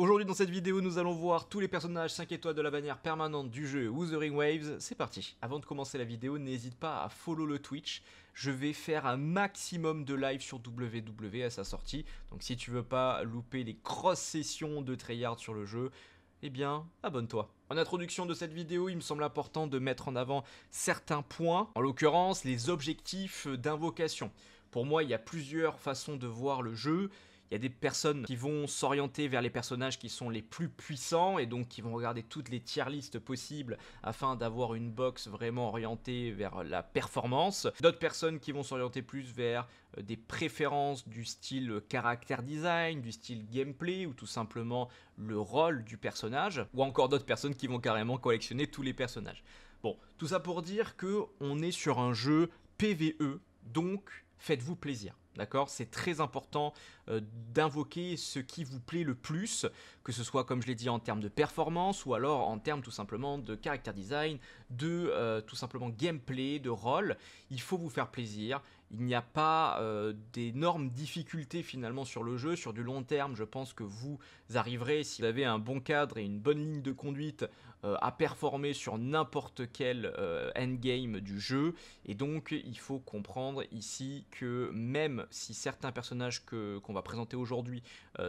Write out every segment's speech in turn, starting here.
Aujourd'hui dans cette vidéo, nous allons voir tous les personnages 5 étoiles de la bannière permanente du jeu Wuthering Waves. C'est parti Avant de commencer la vidéo, n'hésite pas à follow le Twitch. Je vais faire un maximum de live sur WW e à sa sortie. Donc si tu veux pas louper les cross sessions de Treyarch sur le jeu, eh bien, abonne-toi. En introduction de cette vidéo, il me semble important de mettre en avant certains points, en l'occurrence les objectifs d'invocation. Pour moi, il y a plusieurs façons de voir le jeu. Il y a des personnes qui vont s'orienter vers les personnages qui sont les plus puissants et donc qui vont regarder toutes les tier listes possibles afin d'avoir une box vraiment orientée vers la performance. D'autres personnes qui vont s'orienter plus vers euh, des préférences du style euh, caractère design, du style gameplay ou tout simplement le rôle du personnage, ou encore d'autres personnes qui vont carrément collectionner tous les personnages. Bon, tout ça pour dire que on est sur un jeu PVE, donc faites-vous plaisir. D'accord C'est très important euh, d'invoquer ce qui vous plaît le plus, que ce soit comme je l'ai dit en termes de performance ou alors en termes tout simplement de caractère design, de euh, tout simplement gameplay, de rôle. Il faut vous faire plaisir, il n'y a pas euh, d'énormes difficultés finalement sur le jeu. Sur du long terme, je pense que vous arriverez, si vous avez un bon cadre et une bonne ligne de conduite, euh, à performer sur n'importe quel euh, endgame du jeu. Et donc, il faut comprendre ici que même si certains personnages qu'on va présenter aujourd'hui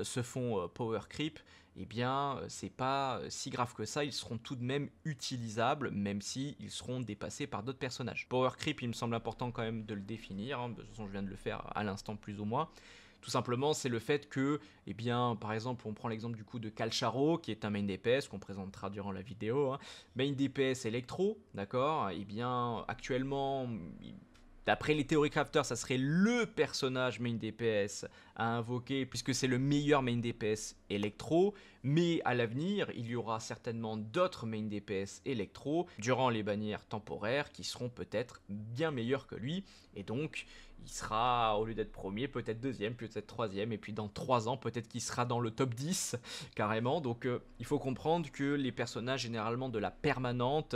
se font power creep, eh bien, euh, c'est pas euh, si grave que ça, ils seront tout de même utilisables, même si ils seront dépassés par d'autres personnages. Power Creep, il me semble important quand même de le définir, hein, de toute façon je viens de le faire à l'instant plus ou moins. Tout simplement, c'est le fait que, eh bien, par exemple, on prend l'exemple du coup de Calcharo, qui est un main DPS qu'on présentera durant la vidéo, hein. main DPS électro, d'accord Eh bien, actuellement, D'après les théories crafters, ça serait le personnage main DPS à invoquer, puisque c'est le meilleur main DPS électro. Mais à l'avenir, il y aura certainement d'autres main DPS électro durant les bannières temporaires qui seront peut-être bien meilleurs que lui. Et donc, il sera, au lieu d'être premier, peut-être deuxième, peut-être troisième, et puis dans trois ans, peut-être qu'il sera dans le top 10 carrément. Donc, euh, il faut comprendre que les personnages généralement de la permanente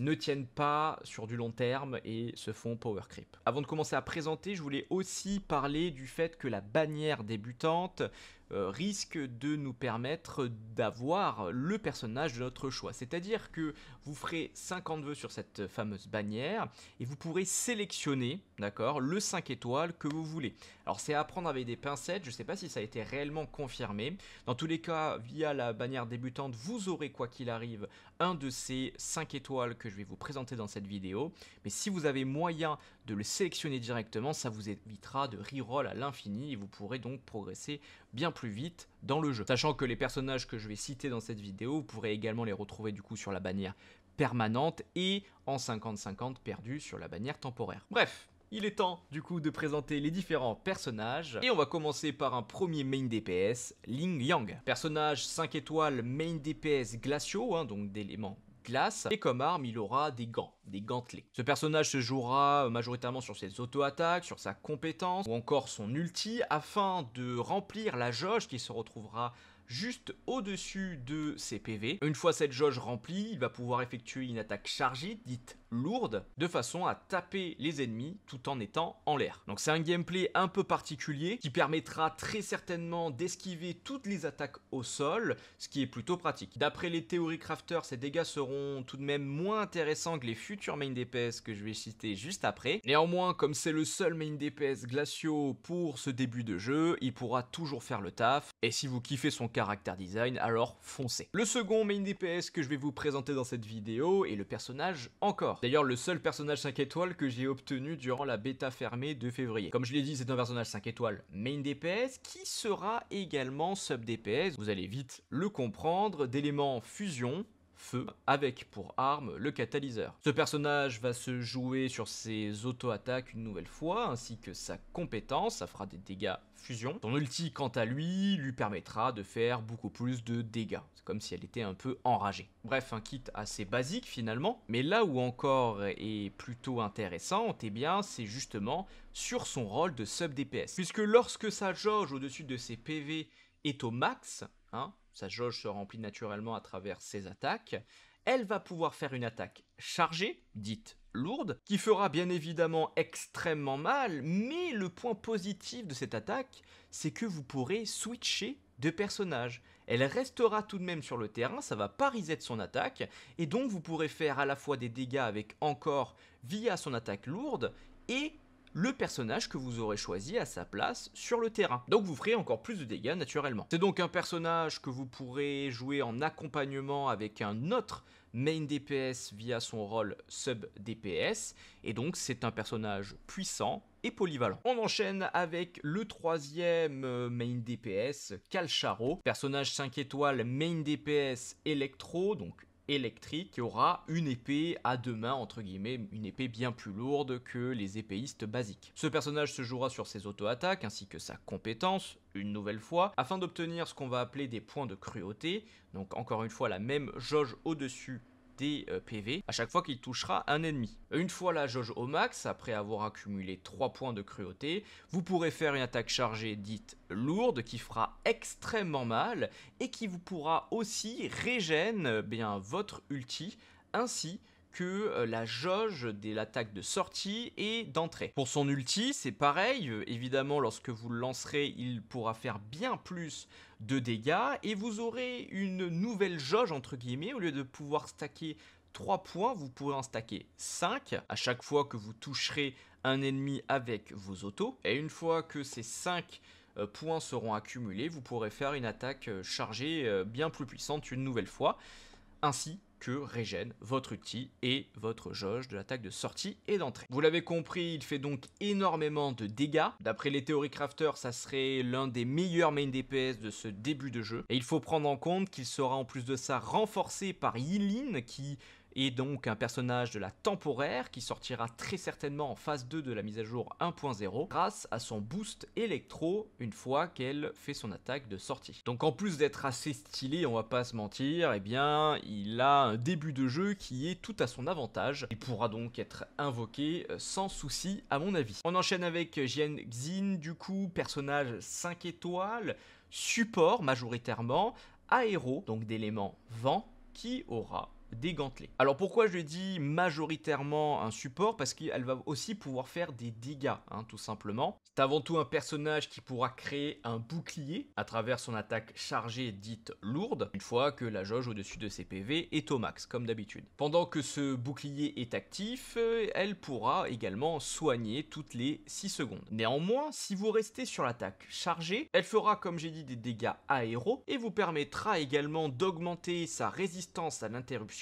ne tiennent pas sur du long terme et se font power creep. Avant de commencer à présenter, je voulais aussi parler du fait que la bannière débutante euh, risque de nous permettre d'avoir le personnage de notre choix. C'est-à-dire que vous ferez 50 vœux sur cette fameuse bannière et vous pourrez sélectionner, d'accord, le 5 étoiles que vous voulez. Alors c'est à prendre avec des pincettes, je ne sais pas si ça a été réellement confirmé. Dans tous les cas, via la bannière débutante, vous aurez quoi qu'il arrive un de ces 5 étoiles que je vais vous présenter dans cette vidéo. Mais si vous avez moyen de le sélectionner directement, ça vous évitera de reroll à l'infini et vous pourrez donc progresser bien plus vite dans le jeu. Sachant que les personnages que je vais citer dans cette vidéo, vous pourrez également les retrouver du coup sur la bannière permanente et en 50-50 perdu sur la bannière temporaire. Bref, il est temps du coup de présenter les différents personnages et on va commencer par un premier main DPS, Ling Yang. Personnage 5 étoiles main DPS glaciaux, hein, donc d'éléments et comme arme, il aura des gants, des gantelets. Ce personnage se jouera euh, majoritairement sur ses auto-attaques, sur sa compétence ou encore son ulti afin de remplir la jauge qui se retrouvera juste au-dessus de ses PV. Une fois cette jauge remplie, il va pouvoir effectuer une attaque chargée, dite lourde, de façon à taper les ennemis tout en étant en l'air. Donc c'est un gameplay un peu particulier qui permettra très certainement d'esquiver toutes les attaques au sol, ce qui est plutôt pratique. D'après les théories crafters, ces dégâts seront tout de même moins intéressants que les futurs main DPS que je vais citer juste après. Néanmoins, comme c'est le seul main DPS glaciaux pour ce début de jeu, il pourra toujours faire le taf. Et si vous kiffez son character design, alors foncez. Le second main DPS que je vais vous présenter dans cette vidéo est le personnage encore. D'ailleurs le seul personnage 5 étoiles que j'ai obtenu durant la bêta fermée de février. Comme je l'ai dit c'est un personnage 5 étoiles main DPS qui sera également sub DPS, vous allez vite le comprendre, d'éléments fusion, feu, avec pour arme le catalyseur. Ce personnage va se jouer sur ses auto-attaques une nouvelle fois, ainsi que sa compétence, ça fera des dégâts fusion. Son ulti, quant à lui, lui permettra de faire beaucoup plus de dégâts. C'est comme si elle était un peu enragée. Bref, un kit assez basique finalement, mais là où encore est plutôt intéressante, et eh bien, c'est justement sur son rôle de sub-DPS. Puisque lorsque sa jauge au-dessus de ses PV est au max, hein, sa jauge se remplit naturellement à travers ses attaques. Elle va pouvoir faire une attaque chargée, dite lourde, qui fera bien évidemment extrêmement mal, mais le point positif de cette attaque, c'est que vous pourrez switcher de personnages. Elle restera tout de même sur le terrain, ça va pas de son attaque, et donc vous pourrez faire à la fois des dégâts avec encore via son attaque lourde et le personnage que vous aurez choisi à sa place sur le terrain. Donc vous ferez encore plus de dégâts naturellement. C'est donc un personnage que vous pourrez jouer en accompagnement avec un autre main DPS via son rôle sub DPS et donc c'est un personnage puissant et polyvalent. On enchaîne avec le troisième euh, main DPS, Kalcharo. personnage 5 étoiles main DPS électro, donc électrique qui aura une épée à deux mains, entre guillemets, une épée bien plus lourde que les épéistes basiques. Ce personnage se jouera sur ses auto-attaques ainsi que sa compétence, une nouvelle fois, afin d'obtenir ce qu'on va appeler des points de cruauté, donc encore une fois la même jauge au-dessus euh, PV à chaque fois qu'il touchera un ennemi. Une fois la jauge au max, après avoir accumulé 3 points de cruauté, vous pourrez faire une attaque chargée dite lourde qui fera extrêmement mal et qui vous pourra aussi régène euh, bien votre ulti ainsi que euh, la jauge de l'attaque de sortie et d'entrée. Pour son ulti, c'est pareil, évidemment lorsque vous le lancerez, il pourra faire bien plus de dégâts et vous aurez une nouvelle jauge entre guillemets au lieu de pouvoir stacker 3 points, vous pourrez en stacker 5 à chaque fois que vous toucherez un ennemi avec vos autos. Et une fois que ces 5 euh, points seront accumulés, vous pourrez faire une attaque euh, chargée euh, bien plus puissante une nouvelle fois. Ainsi, que régène votre outil et votre jauge de l'attaque de sortie et d'entrée. Vous l'avez compris, il fait donc énormément de dégâts. D'après les théories crafter, ça serait l'un des meilleurs main DPS de ce début de jeu. Et il faut prendre en compte qu'il sera en plus de ça renforcé par Yilin qui et donc un personnage de la temporaire qui sortira très certainement en phase 2 de la mise à jour 1.0 grâce à son boost électro une fois qu'elle fait son attaque de sortie. Donc en plus d'être assez stylé, on va pas se mentir, eh bien il a un début de jeu qui est tout à son avantage Il pourra donc être invoqué euh, sans souci à mon avis. On enchaîne avec Jian Xin du coup, personnage 5 étoiles, support majoritairement, aéro, donc d'éléments vent, qui aura alors pourquoi je dis majoritairement un support Parce qu'elle va aussi pouvoir faire des dégâts, hein, tout simplement. C'est avant tout un personnage qui pourra créer un bouclier à travers son attaque chargée dite lourde, une fois que la jauge au-dessus de ses PV est au max, comme d'habitude. Pendant que ce bouclier est actif, euh, elle pourra également soigner toutes les 6 secondes. Néanmoins, si vous restez sur l'attaque chargée, elle fera, comme j'ai dit, des dégâts aéro et vous permettra également d'augmenter sa résistance à l'interruption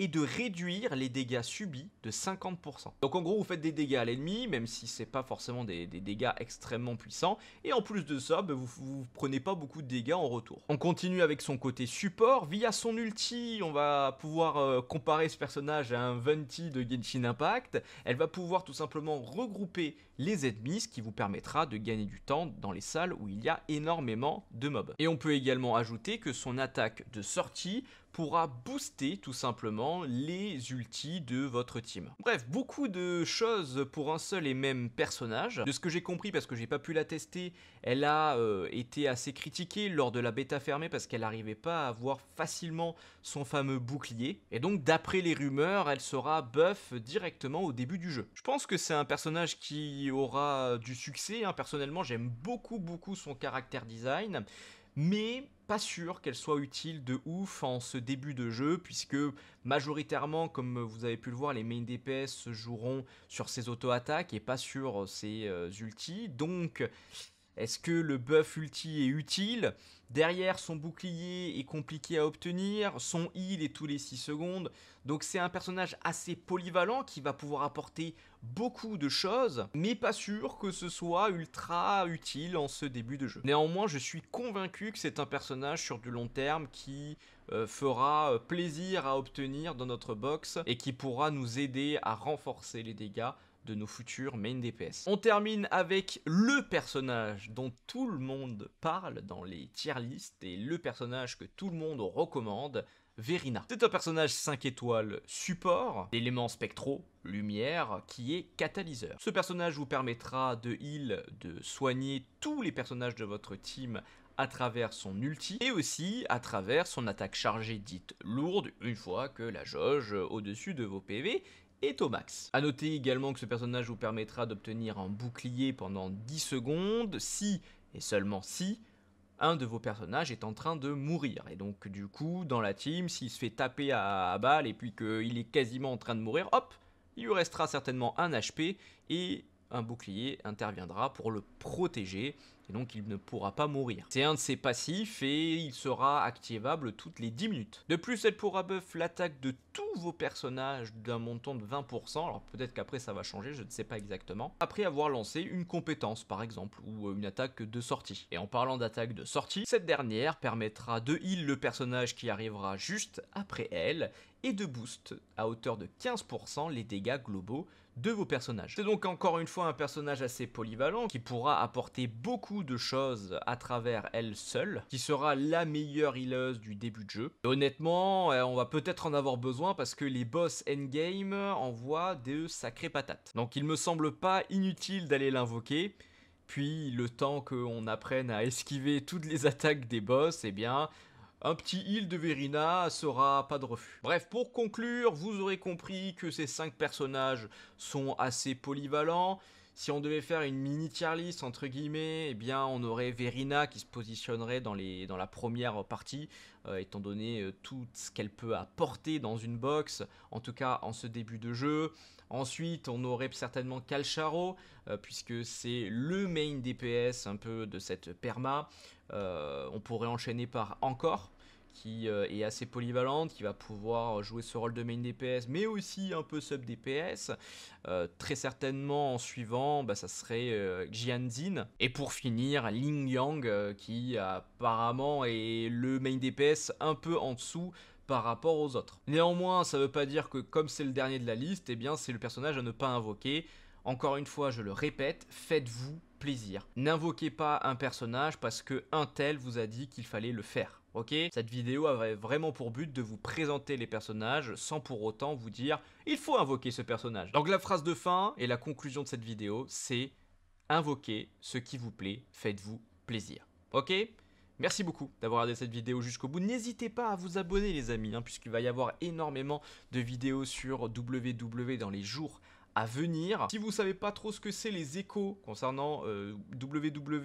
et de réduire les dégâts subis de 50%. Donc en gros, vous faites des dégâts à l'ennemi, même si ce c'est pas forcément des, dégâts extrêmement puissants, et en plus de ça, ben, vous, ne prenez pas beaucoup de dégâts en retour. On continue avec son côté support, via son ulti, on va pouvoir euh, comparer ce personnage à un Venti de Genshin Impact, elle va pouvoir tout simplement regrouper les ennemis, ce qui vous permettra de gagner du temps dans les salles où il y a énormément de mobs. Et on peut également ajouter que son attaque de sortie pourra booster tout simplement les ultis de votre team. Bref, beaucoup de choses pour un seul et même personnage. De ce que j'ai compris, parce que j'ai pas pu la tester, elle a euh, été assez critiquée lors de la bêta fermée parce qu'elle n'arrivait pas à voir facilement son fameux bouclier. Et donc, d'après les rumeurs, elle sera buff directement au début du jeu. Je pense que c'est un personnage qui aura du succès. Hein. Personnellement, j'aime beaucoup, beaucoup son caractère design mais pas sûr qu'elle soit utile de ouf en ce début de jeu, puisque majoritairement, comme vous avez pu le voir, les main DPS se joueront sur ses auto-attaques et pas sur ses euh, ulti. Euh, ultis. Donc est-ce que le buff ulti est utile Derrière, son bouclier est compliqué à obtenir, son heal est tous les 6 secondes. Donc c'est un personnage assez polyvalent qui va pouvoir apporter beaucoup de choses, mais pas sûr que ce soit ultra utile en ce début de jeu. Néanmoins, je suis convaincu que c'est un personnage sur du long terme qui euh, fera euh, plaisir à obtenir dans notre box et qui pourra nous aider à renforcer les dégâts de nos futurs main DPS. On termine avec le personnage dont tout le monde parle dans les tier list et le personnage que tout le monde recommande, Verina. C'est un personnage 5 étoiles support d'éléments spectraux, lumière, qui est catalyseur. Ce personnage vous permettra de heal, de soigner tous les personnages de votre team à travers son ulti et aussi à travers son attaque chargée dite lourde une fois que la jauge au-dessus de vos PV et au max. A noter également que ce personnage vous permettra d'obtenir un bouclier pendant 10 secondes si, et seulement si, un de vos personnages est en train de mourir. Et donc du coup, dans la team, s'il se fait taper à, à balle et puis qu'il est quasiment en train de mourir, hop, il lui restera certainement un HP et un bouclier interviendra pour le protéger et donc il ne pourra pas mourir. C'est un de ses passifs et il sera activable toutes les 10 minutes. De plus, elle pourra buff l'attaque de tous vos personnages d'un montant de 20%, alors peut-être qu'après ça va changer, je ne sais pas exactement, après avoir lancé une compétence par exemple, ou euh, une attaque de sortie. Et en parlant d'attaque de sortie, cette dernière permettra de heal le personnage qui arrivera juste après elle, et de boost à hauteur de 15% les dégâts globaux de vos personnages. C'est donc encore une fois un personnage assez polyvalent qui pourra apporter beaucoup de choses à travers elle seule, qui sera la meilleure healeuse du début de jeu. honnêtement, euh, on va peut-être en avoir besoin parce que les boss endgame envoient des sacrées patates. Donc il me semble pas inutile d'aller l'invoquer, puis le temps qu'on apprenne à esquiver toutes les attaques des boss, eh bien, un petit heal de Verina sera pas de refus. Bref, pour conclure, vous aurez compris que ces 5 personnages sont assez polyvalents, si on devait faire une mini tier list entre guillemets, eh bien on aurait Verina qui se positionnerait dans, les, dans la première partie, euh, étant donné euh, tout ce qu'elle peut apporter dans une box, en tout cas en ce début de jeu. Ensuite, on aurait certainement Calcharo, euh, puisque c'est le main DPS un peu de cette perma. on pourrait enchaîner par encore, qui euh, est assez polyvalente, qui va pouvoir jouer ce rôle de main DPS, mais aussi un peu sub DPS. Euh, très certainement en suivant, bah, ça serait euh, Jianzin. Et pour finir, Ling Yang, qui apparemment est le main DPS un peu en dessous par rapport aux autres. Néanmoins, ça ne veut pas dire que comme c'est le dernier de la liste, eh bien c'est le personnage à ne pas invoquer. Encore une fois, je le répète, faites-vous plaisir. N'invoquez pas un personnage parce que un tel vous a dit qu'il fallait le faire. Ok Cette vidéo avait vraiment pour but de vous présenter les personnages sans pour autant vous dire il faut invoquer ce personnage. Donc la phrase de fin et la conclusion de cette vidéo, c'est invoquez ce qui vous plaît, faites-vous plaisir. Ok Merci beaucoup d'avoir regardé cette vidéo jusqu'au bout. N'hésitez pas à vous abonner les amis, hein, puisqu'il va y avoir énormément de vidéos sur WW dans les jours à venir. Si vous savez pas trop ce que c'est les échos concernant WW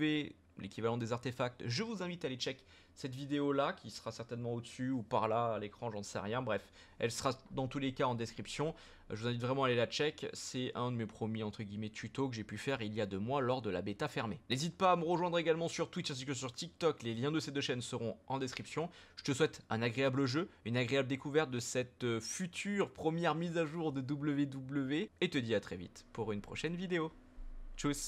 euh, l'équivalent des artefacts. Je vous invite à aller check cette vidéo-là, qui sera certainement au-dessus ou par là, à l'écran, j'en sais rien. Bref, elle sera dans tous les cas en description. Je vous invite vraiment à aller la check. C'est un de mes premiers, entre guillemets, tutos que j'ai pu faire il y a deux mois lors de la bêta fermée. N'hésite pas à me rejoindre également sur Twitch ainsi que sur TikTok. Les liens de ces deux chaînes seront en description. Je te souhaite un agréable jeu, une agréable découverte de cette euh, future première mise à jour de WW e et te dis à très vite pour une prochaine vidéo. Tchuss